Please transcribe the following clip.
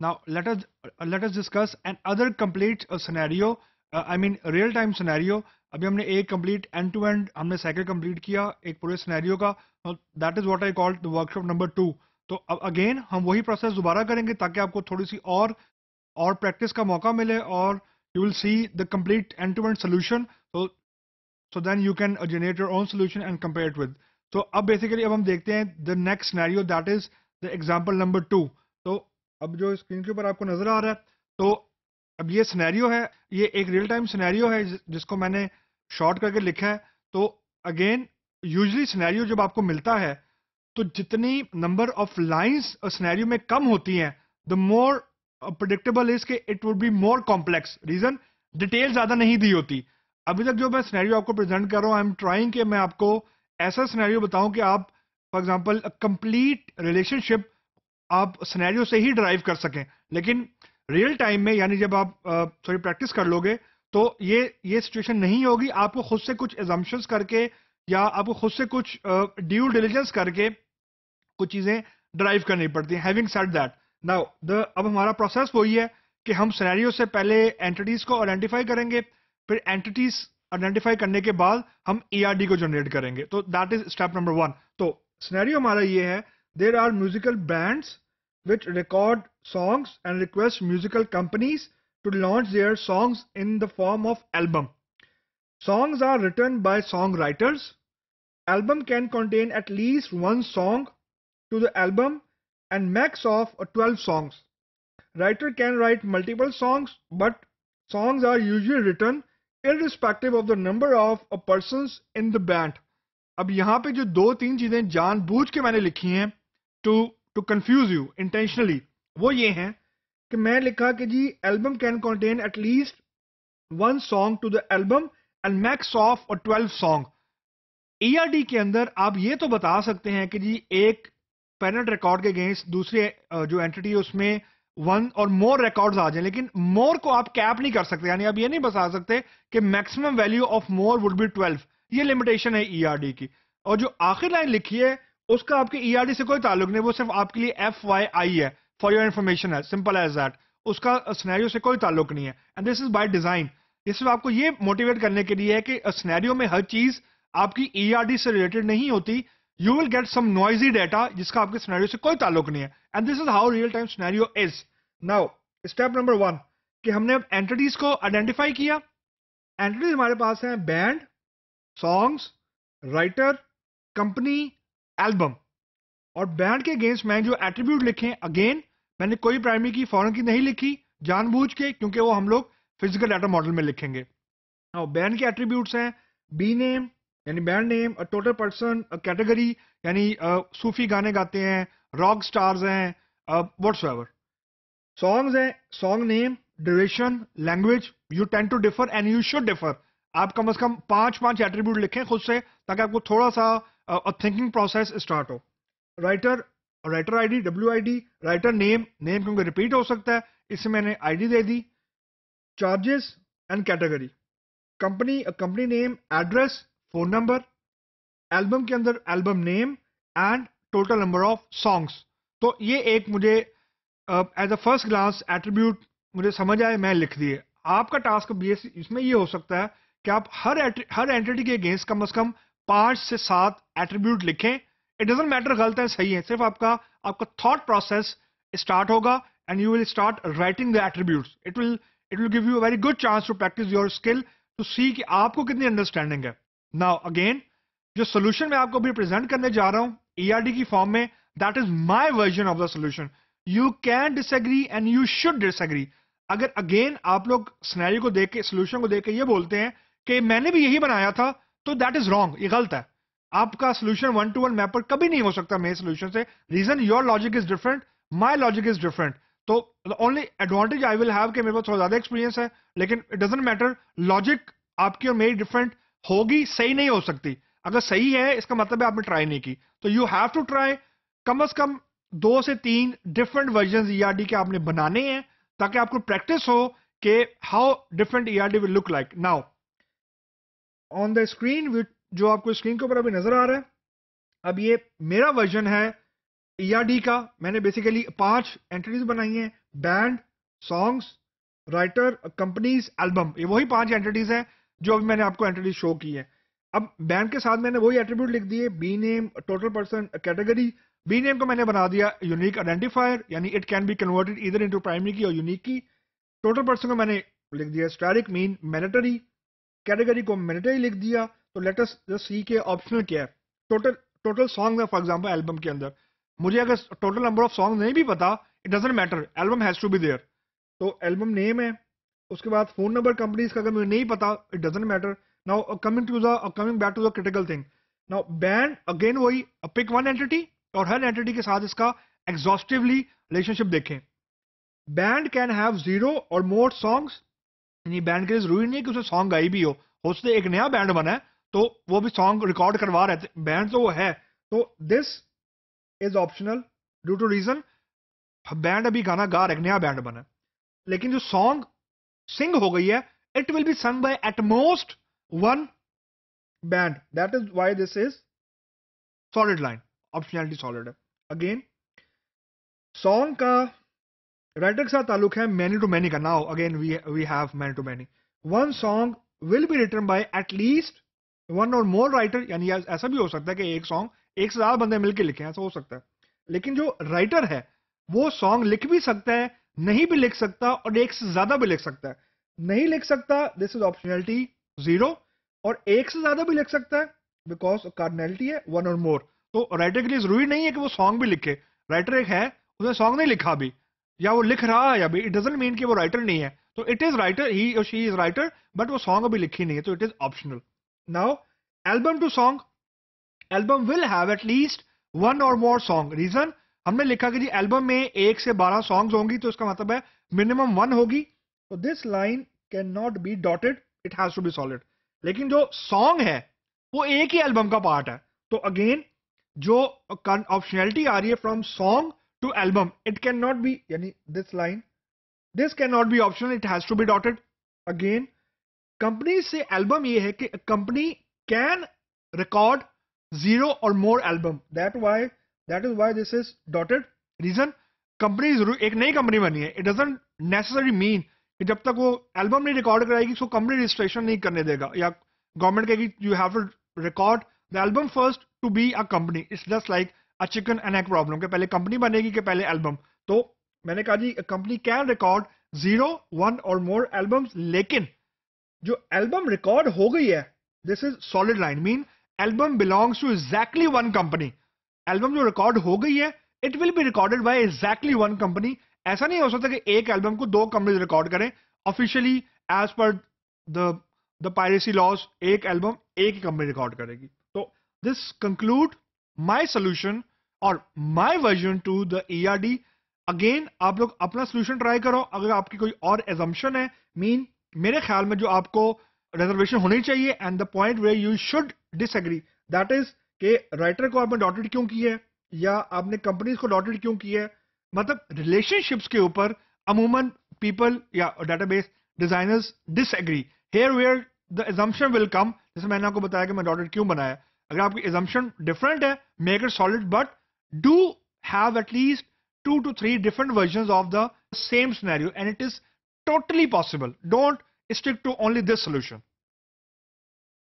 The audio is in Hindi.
Now let us let us discuss an other complete uh, scenario. Uh, I mean real time scenario. अभी हमने एक complete end to end हमने cycle complete किया एक पूरे scenario का. Now, that is what I called the workshop number two. तो अब अगेन हम वही प्रोसेस दोबारा करेंगे ताकि आपको थोड़ी सी और और प्रैक्टिस का मौका मिले और you will see the complete end to end solution तो so then you can generate your own solution and compare it with तो अब बेसिकली अब हम देखते हैं the next scenario that is the example number two तो अब जो स्क्रीन के ऊपर आपको नजर आ रहा है तो अब ये सिनेरियो है ये एक रियल टाइम सिनेरियो है जिसको मैंने शॉर्ट करके लिखा है तो अगेन यूजली सिनेरियो जब आपको मिलता है तो जितनी नंबर ऑफ लाइंस सिनेरियो में कम होती हैं द मोर प्रडिक्टेबल इज के it would be more complex reason detail ज्यादा नहीं दी होती अभी तक जो मैं सिनेरियो आपको प्रेजेंट कर रहा हूँ आई एम ट्राइंग कि मैं आपको ऐसा सिनेरियो बताऊं कि आप फॉर एग्जाम्पल कंप्लीट रिलेशनशिप आप सनेरियो से ही ड्राइव कर सकें लेकिन रियल टाइम में यानी जब आप थोड़ी प्रैक्टिस कर लोगे तो ये ये सिचुएशन नहीं होगी आपको खुद से कुछ एजम्पन्स करके या आपको खुद से कुछ ड्यू डिलीजेंस करके कुछ चीज़ें ड्राइव करनी पड़ती हैं having set that now the अब हमारा प्रोसेस वही है कि हम सिनेरियो से पहले एंटिटीज़ को आइडेंटिफाई करेंगे फिर एंटिटीज़ आइडेंटिफाई करने के बाद हम ई e को जनरेट करेंगे तो that is step number one तो सिनेरियो हमारा ये है There are musical bands which record songs and request musical companies to launch their songs in the form of album. Songs are written by songwriters. Album can contain at least one song to the album and max of 12 songs. Writer can write multiple songs but songs are usually written irrespective of the number of persons in the band. अब यहाँ पे जो दो तीन चीज़ें जानबूझ के मैंने लिखी हैं to to confuse you intentionally वो ये हैं कि मैं लिखा कि जी album can contain at least one song to the album and max of और ट्वेल्व सॉन्ग ईआरडी के अंदर आप ये तो बता सकते हैं कि जी एक पेरेंट रिकॉर्ड के अगेंस्ट दूसरे जो एंटिटी है उसमें वन और मोर रिकॉर्ड्स आ जाए लेकिन मोर को आप कैप नहीं कर सकते यानी आप ये नहीं बता सकते कि maximum value of more would be twelve ये लिमिटेशन है ईआरडी e की और जो आखिर लाइन लिखी है उसका आपके ईआरडी e से कोई ताल्लुक नहीं वो सिर्फ आपके लिए एफ वाई आई है फॉर योर इन्फॉर्मेशन है सिंपल एज दैट उसका स्नैरियो से कोई ताल्लुक नहीं है and this is by design ये सिर्फ आपको ये मोटिवेट करने के लिए है कि स्नैरियो में हर चीज आपकी ईआरडी e से रिलेटेड नहीं होती you will get some noisy data जिसका आपके स्नैरियो से कोई ताल्लुक नहीं है and this is how real time scenario is now step number one कि हमने एंटिटीज को आइडेंटिफाई किया एंटिटीज हमारे पास है band songs writer company album और बैंड के अगेंस्ट मैंने जो एट्रीब्यूट लिखे हैं अगेन मैंने कोई प्राइमरी की फॉरन की नहीं लिखी जानबूझ के क्योंकि वो हम लोग फिजिकल डाटा मॉडल में लिखेंगे और बैंड के एट्रीब्यूट हैं बी नेम यानी band name a total person category यानी सूफी गाने गाते हैं रॉक स्टार्स हैं वट्स एवर सॉन्ग्स हैं song name duration language you tend to differ and you should differ आप कम अज कम पांच पांच एट्रीब्यूट लिखें खुद से ताकि आपको थोड़ा सा और थिंकिंग प्रोसेस स्टार्ट हो writer writer D W I D writer name name क्योंकि रिपीट हो सकता है इससे मैंने डी दे दी charges and category company company name address phone number album के अंदर album name and total number of songs तो ये एक मुझे as a first class attribute मुझे समझ आए मैं लिख दिए आपका टास्क बी इसमें ये हो सकता है कि आप हर हर एंटिटी के अगेंस्ट कम अज कम पांच से सात एट्रीब्यूट लिखें इट डजेंट मैटर गलत है सही है सिर्फ आपका आपका थॉट प्रोसेस स्टार्ट होगा and you will start writing the attribute it will it will give you a very good chance to practise your skill to see कि आपको कितनी अंडरस्टैंडिंग है नाउ अगेन जो सोल्यूशन मैं आपको अभी प्रेजेंट करने जा रहा हूं ईआरडी e की फॉर्म में that is my version of the solution you can disagree and you should disagree अगर अगेन आप लोग स्नैरी को देख के सोल्यूशन को देख के ये बोलते हैं कि मैंने भी यही बनाया था तो दैट इज रॉन्ग ये गलत है आपका solution one to one mapper कभी नहीं हो सकता मेरे सोल्यूशन से reason your logic is different my logic is different तो only advantage I will have कि मेरे पास थोड़ा ज्यादा एक्सपीरियंस है लेकिन इट डजेंट मैटर लॉजिक आपकी और मेरी डिफरेंट होगी सही नहीं हो सकती अगर सही है इसका मतलब है आपने ट्राई नहीं की तो यू हैव टू ट्राई कम अज कम दो से तीन डिफरेंट वर्जन ई के आपने बनाने हैं ताकि आपको प्रैक्टिस हो कि how different it will look like now on the screen जो आपको स्क्रीन के ऊपर अभी नजर आ रहा है अब ये मेरा वर्जन है ईआरडी e का मैंने बेसिकली पांच एंट्रीज बनाई हैं band songs writer companies album ये वही पांच एंटिटीज हैं जो अभी मैंने आपको एंटिटीज शो की है अब बैंड के साथ मैंने वही एट्रीब्यूट लिख दिए B name total person category B name को मैंने बना दिया यूनिक आइडेंटिफायर यानी इट कैन बी कन्वर्टेड इधर इनटू प्राइमरी की और यूनिक की टोटल पर्सन को मैंने लिख दिया स्टैरिक मीन मैनेटरी कैटेगरी को मैंडेटरी तो लिख दिया तो लेटर सी के ऑप्शनल क्या है टोटल टोटल सॉन्ग है फॉर एग्जाम्पल एल्बम के अंदर मुझे अगर टोटल नंबर ऑफ सॉन्ग नहीं भी पता it doesn't matter album has to be there तो एल्बम नेम है उसके बाद फोन नंबर कंपनीज का अगर मुझे नहीं पता it doesn't matter now coming to the coming back to the critical thing now band again वही पिक वन एंटिटी और हर एंटिटी के साथ इसका एग्जॉस्टिवली रिलेशनशिप देखें बैंड कैन हैव जीरो और मोर सॉन्ग्स यानी बैंड के लिए जरूरी नहीं है कि उसे सॉन्ग गाई भी हो हो एक नया बैंड बना है तो वो भी सॉन्ग रिकॉर्ड करवा रहे थे बैंड तो वो है तो this is optional due to reason band अभी गाना गा रहा है नया बैंड बना लेकिन जो सॉन्ग सिंग हो गई है it will be sung by at most one band that is why this is solid line optionality solid है अगेन सॉन्ग का राइटर के साथ ताल्लुक है मैनी टू मैनी का now again we we have many to many one song will be written by at one और मोर राइटर यानी ऐसा भी हो सकता है कि एक सॉन्ग एक से ज्यादा बंदे मिलकर लिखे ऐसा हो सकता है लेकिन जो राइटर है वो सॉन्ग लिख भी सकता है नहीं भी लिख सकता और एक से ज्यादा भी लिख सकता है नहीं लिख सकता दिस इज ऑप्शनैलिटी जीरो और एक से ज्यादा भी लिख सकता है बिकॉज कार्डनैलिटी है वन और मोर तो राइटर के लिए जरूरी नहीं है कि वो सॉन्ग भी लिखे राइटर एक है उसने सॉन्ग नहीं लिखा भी या वो लिख रहा है अभी इट डजेंट मीन कि वो राइटर नहीं है तो इट इज राइटर ही और शी इज राइटर बट वो सॉन्ग अभी लिखी नहीं है तो it is optional now album to song album will have at least one और मोर सॉन्ग रीजन हमने लिखा कि जी एल्बम में एक से बारह सॉन्ग्स होंगी तो इसका मतलब है मिनिमम वन होगी तो this line can not be dotted it has to be solid लेकिन जो सॉन्ग है वो एक ही एल्बम का पार्ट है तो अगेन जो ऑप्शनैलिटी आ रही है from song to album it cannot be yani this line this cannot be optional it has to be dotted again company से एल्बम ये है कि कंपनी कैन रिकॉर्ड जीरो और more album that why that is why this is dotted reason company एक नई कंपनी बनी है इट डजेंट नेसेसरी मीन कि जब तक वो एल्बम नहीं रिकॉर्ड कराएगी उसको कंपनी रजिस्ट्रेशन नहीं करने देगा या गवर्नमेंट कहेगी you have to record the album first to be a company it's just like chicken and egg problem के पहले कंपनी बनेगी कि पहले एल्बम तो मैंने कहा जी company can record zero one और मोर एल्बम्स लेकिन जो एल्बम रिकॉर्ड हो गई है this is solid line mean album belongs to exactly one company album जो रिकॉर्ड हो गई है it will be recorded by exactly one company ऐसा नहीं हो सकता कि एक एल्बम को दो कंपनीज रिकॉर्ड करें officially as per the the piracy laws एक एल्बम एक ही कंपनी रिकॉर्ड करेगी तो दिस कंक्लूड माय सॉल्यूशन और my version to the ARD again आप लोग अपना सोल्यूशन ट्राई करो अगर आपकी कोई और एजम्पन है मीन मेरे ख्याल में जो आपको रिजर्वेशन होनी चाहिए and the point way you should disagree that is के राइटर को आपने डॉटेड क्यों की है या आपने कंपनीज को डॉटेड क्यों की है मतलब रिलेशनशिप्स के ऊपर अमूमन पीपल या database designers disagree here where the assumption will come जैसे मैंने आपको बताया कि मैं डॉटेड क्यों बनाया अगर आपकी एजम्पन डिफरेंट है make it solid but do have at least two two three different version of the same scenario and it is totally possible don't stick to only this solution